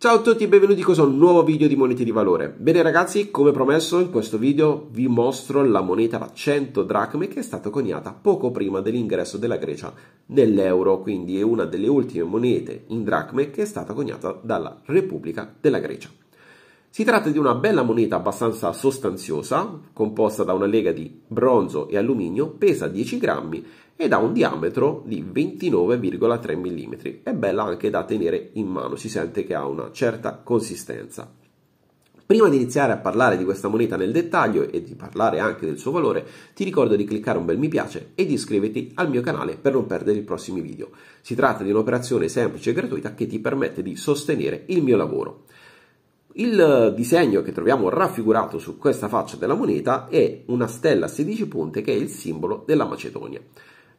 Ciao a tutti e benvenuti in questo nuovo video di monete di valore. Bene ragazzi, come promesso in questo video vi mostro la moneta da 100 dracme che è stata coniata poco prima dell'ingresso della Grecia nell'euro, quindi è una delle ultime monete in dracme che è stata coniata dalla Repubblica della Grecia. Si tratta di una bella moneta abbastanza sostanziosa, composta da una lega di bronzo e alluminio, pesa 10 grammi ed ha un diametro di 29,3 mm. È bella anche da tenere in mano, si sente che ha una certa consistenza. Prima di iniziare a parlare di questa moneta nel dettaglio e di parlare anche del suo valore, ti ricordo di cliccare un bel mi piace e di iscriverti al mio canale per non perdere i prossimi video. Si tratta di un'operazione semplice e gratuita che ti permette di sostenere il mio lavoro. Il disegno che troviamo raffigurato su questa faccia della moneta è una stella a 16 punte che è il simbolo della Macedonia.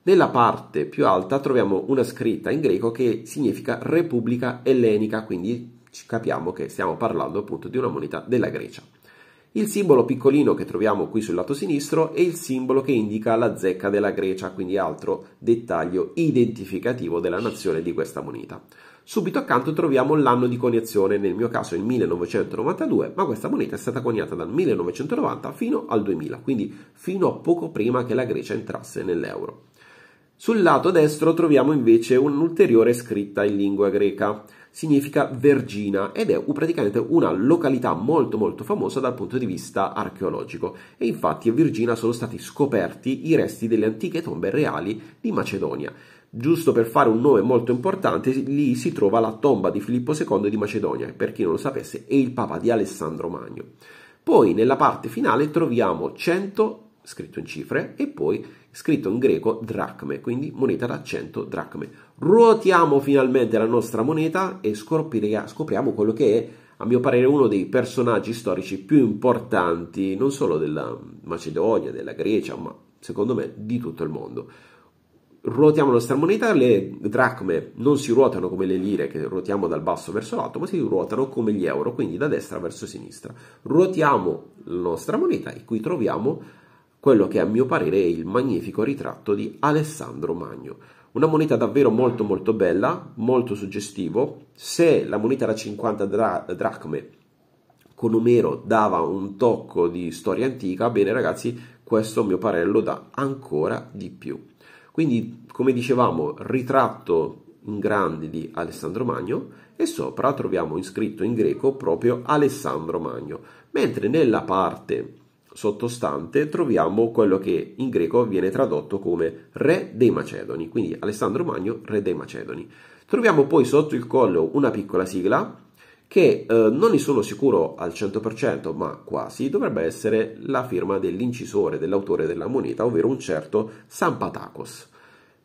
Nella parte più alta troviamo una scritta in greco che significa Repubblica Ellenica, quindi capiamo che stiamo parlando appunto di una moneta della Grecia. Il simbolo piccolino che troviamo qui sul lato sinistro è il simbolo che indica la zecca della Grecia, quindi altro dettaglio identificativo della nazione di questa moneta. Subito accanto troviamo l'anno di coniazione, nel mio caso il 1992, ma questa moneta è stata coniata dal 1990 fino al 2000, quindi fino a poco prima che la Grecia entrasse nell'euro. Sul lato destro troviamo invece un'ulteriore scritta in lingua greca, significa Vergina ed è praticamente una località molto molto famosa dal punto di vista archeologico e infatti a Vergina sono stati scoperti i resti delle antiche tombe reali di Macedonia. Giusto per fare un nome molto importante, lì si trova la tomba di Filippo II di Macedonia, che per chi non lo sapesse è il papa di Alessandro Magno. Poi nella parte finale troviamo 100 scritto in cifre, e poi scritto in greco dracme, quindi moneta da 100 dracme. Ruotiamo finalmente la nostra moneta e scopriamo quello che è, a mio parere, uno dei personaggi storici più importanti, non solo della Macedonia, della Grecia, ma secondo me di tutto il mondo. Ruotiamo la nostra moneta, le dracme non si ruotano come le lire che ruotiamo dal basso verso l'alto, ma si ruotano come gli euro, quindi da destra verso sinistra. Ruotiamo la nostra moneta e qui troviamo quello che a mio parere è il magnifico ritratto di Alessandro Magno. Una moneta davvero molto molto bella, molto suggestivo. Se la moneta da 50 dra dracme con Omero dava un tocco di storia antica, bene ragazzi, questo a mio parere lo dà ancora di più. Quindi, come dicevamo, ritratto in grande di Alessandro Magno e sopra troviamo iscritto in greco proprio Alessandro Magno, mentre nella parte sottostante troviamo quello che in greco viene tradotto come re dei Macedoni, quindi Alessandro Magno, re dei Macedoni. Troviamo poi sotto il collo una piccola sigla che eh, non ne sono sicuro al 100%, ma quasi, dovrebbe essere la firma dell'incisore, dell'autore della moneta, ovvero un certo Sampatakos.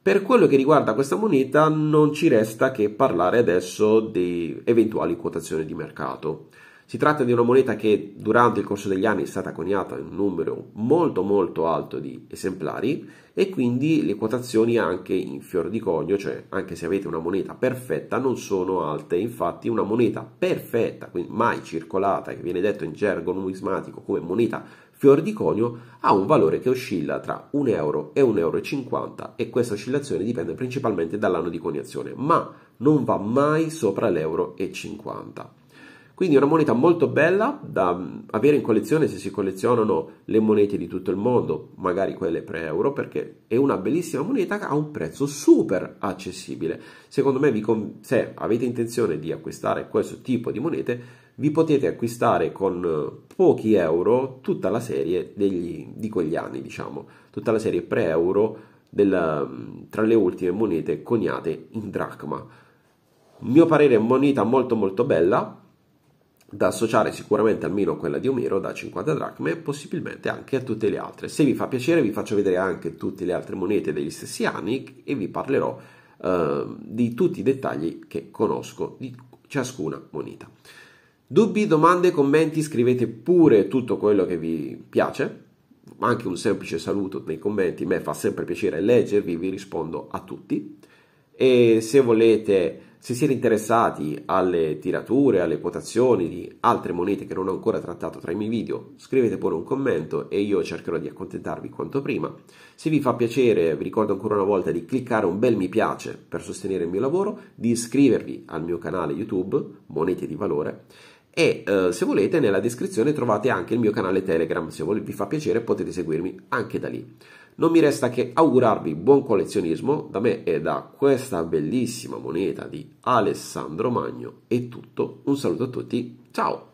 Per quello che riguarda questa moneta non ci resta che parlare adesso di eventuali quotazioni di mercato. Si tratta di una moneta che durante il corso degli anni è stata coniata in un numero molto molto alto di esemplari e quindi le quotazioni anche in fior di conio, cioè anche se avete una moneta perfetta, non sono alte. Infatti una moneta perfetta, quindi mai circolata, che viene detto in gergo numismatico come moneta fior di conio, ha un valore che oscilla tra 1 euro e 1,50 euro e questa oscillazione dipende principalmente dall'anno di coniazione, ma non va mai sopra l'euro e 50. Quindi è una moneta molto bella da avere in collezione se si collezionano le monete di tutto il mondo, magari quelle pre-euro, perché è una bellissima moneta a un prezzo super accessibile. Secondo me, se avete intenzione di acquistare questo tipo di monete, vi potete acquistare con eh, pochi euro tutta la serie degli, di quegli anni, diciamo, tutta la serie pre-euro della, mm, tra le ultime monete coniate in dracma. Mio parere è moneta molto molto bella, da associare sicuramente almeno quella di Omero da 50 dracme e possibilmente anche a tutte le altre. Se vi fa piacere vi faccio vedere anche tutte le altre monete degli stessi anni e vi parlerò eh, di tutti i dettagli che conosco di ciascuna moneta. Dubbi, domande, commenti, scrivete pure tutto quello che vi piace, anche un semplice saluto nei commenti, a me fa sempre piacere leggervi, vi rispondo a tutti. E se volete se siete interessati alle tirature, alle quotazioni di altre monete che non ho ancora trattato tra i miei video, scrivete pure un commento e io cercherò di accontentarvi quanto prima. Se vi fa piacere, vi ricordo ancora una volta di cliccare un bel mi piace per sostenere il mio lavoro, di iscrivervi al mio canale YouTube, Monete di Valore, e eh, se volete nella descrizione trovate anche il mio canale Telegram, se vi fa piacere potete seguirmi anche da lì. Non mi resta che augurarvi buon collezionismo da me e da questa bellissima moneta di Alessandro Magno. È tutto, un saluto a tutti, ciao!